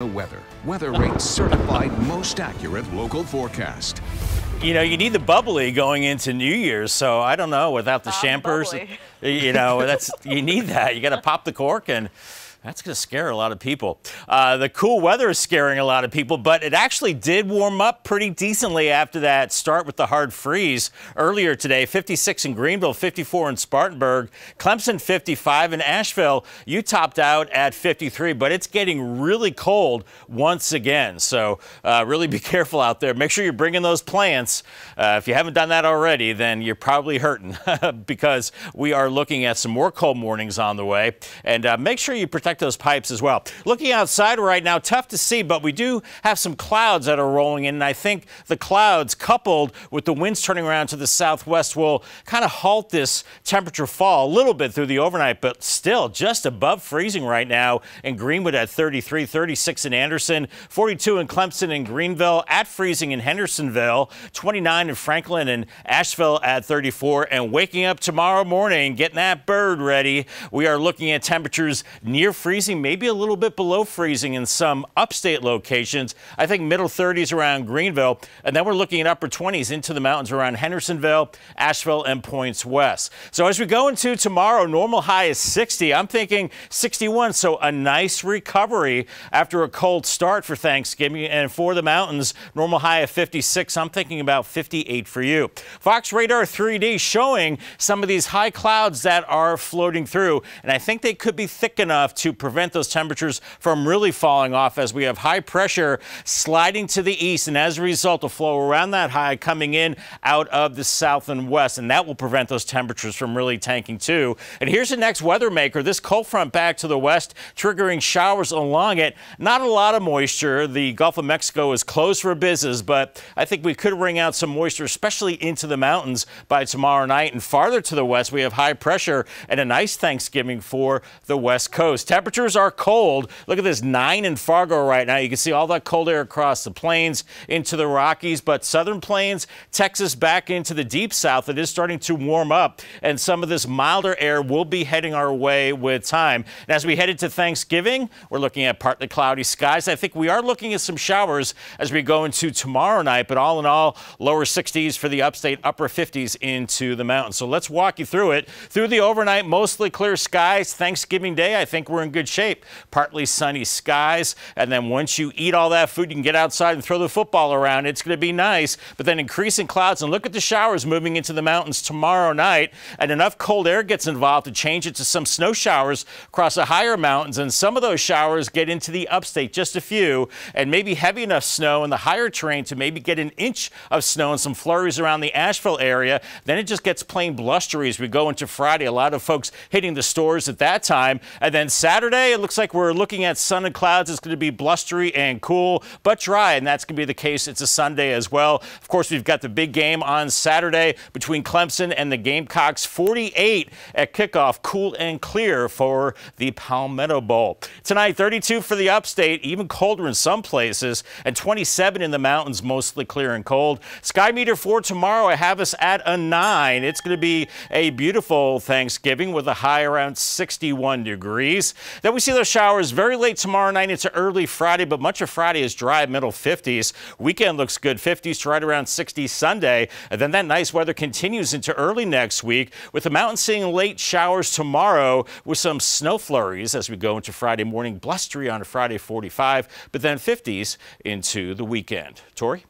The weather. Weather rate certified most accurate local forecast. You know, you need the bubbly going into New Year's, so I don't know, without the champers, you know, that's you need that. You got to pop the cork and that's going to scare a lot of people. Uh, the cool weather is scaring a lot of people, but it actually did warm up pretty decently after that start with the hard freeze earlier today. 56 in Greenville, 54 in Spartanburg, Clemson 55 in Asheville. You topped out at 53, but it's getting really cold once again. So uh, really be careful out there. Make sure you're bringing those plants. Uh, if you haven't done that already, then you're probably hurting because we are looking at some more cold mornings on the way. And uh, make sure you protect protect those pipes as well. Looking outside right now, tough to see, but we do have some clouds that are rolling in. And I think the clouds coupled with the winds turning around to the southwest will kind of halt this temperature fall a little bit through the overnight, but still just above freezing right now in Greenwood at 33, 36 in Anderson, 42 in Clemson and Greenville, at freezing in Hendersonville, 29 in Franklin and Asheville at 34. And waking up tomorrow morning, getting that bird ready, we are looking at temperatures near freezing, maybe a little bit below freezing in some upstate locations. I think middle 30s around Greenville, and then we're looking at upper 20s into the mountains around Hendersonville, Asheville, and Points West. So as we go into tomorrow, normal high is 60. I'm thinking 61, so a nice recovery after a cold start for Thanksgiving. And for the mountains, normal high of 56. I'm thinking about 58 for you. Fox Radar 3D showing some of these high clouds that are floating through, and I think they could be thick enough to to prevent those temperatures from really falling off as we have high pressure sliding to the east. And as a result, a flow around that high coming in out of the south and west. And that will prevent those temperatures from really tanking too. And here's the next weather maker. This cold front back to the west, triggering showers along it. Not a lot of moisture. The Gulf of Mexico is closed for business, but I think we could wring out some moisture, especially into the mountains by tomorrow night. And farther to the west, we have high pressure and a nice Thanksgiving for the west coast. Temperatures are cold. Look at this 9 in Fargo right now. You can see all that cold air across the plains into the Rockies, but southern plains, Texas back into the deep south. It is starting to warm up, and some of this milder air will be heading our way with time. And as we head into Thanksgiving, we're looking at partly cloudy skies. I think we are looking at some showers as we go into tomorrow night, but all in all, lower 60s for the upstate, upper 50s into the mountains. So let's walk you through it. Through the overnight, mostly clear skies. Thanksgiving Day, I think we're in good shape. Partly sunny skies, and then once you eat all that food, you can get outside and throw the football around. It's going to be nice, but then increasing clouds, and look at the showers moving into the mountains tomorrow night, and enough cold air gets involved to change it to some snow showers across the higher mountains, and some of those showers get into the upstate, just a few, and maybe heavy enough snow in the higher terrain to maybe get an inch of snow and some flurries around the Asheville area. Then it just gets plain blustery as we go into Friday. A lot of folks hitting the stores at that time, and then Saturday. Saturday, it looks like we're looking at sun and clouds. It's going to be blustery and cool, but dry, and that's going to be the case. It's a Sunday as well. Of course, we've got the big game on Saturday between Clemson and the Gamecocks, 48 at kickoff, cool and clear for the Palmetto Bowl. Tonight, 32 for the upstate, even colder in some places, and 27 in the mountains, mostly clear and cold. Sky meter for tomorrow, I have us at a 9. It's going to be a beautiful Thanksgiving with a high around 61 degrees. Then we see those showers very late tomorrow night into early Friday, but much of Friday is dry, middle 50s. Weekend looks good, 50s to right around 60 Sunday. And then that nice weather continues into early next week, with the mountains seeing late showers tomorrow with some snow flurries as we go into Friday morning. Blustery on Friday 45, but then 50s into the weekend. Tori?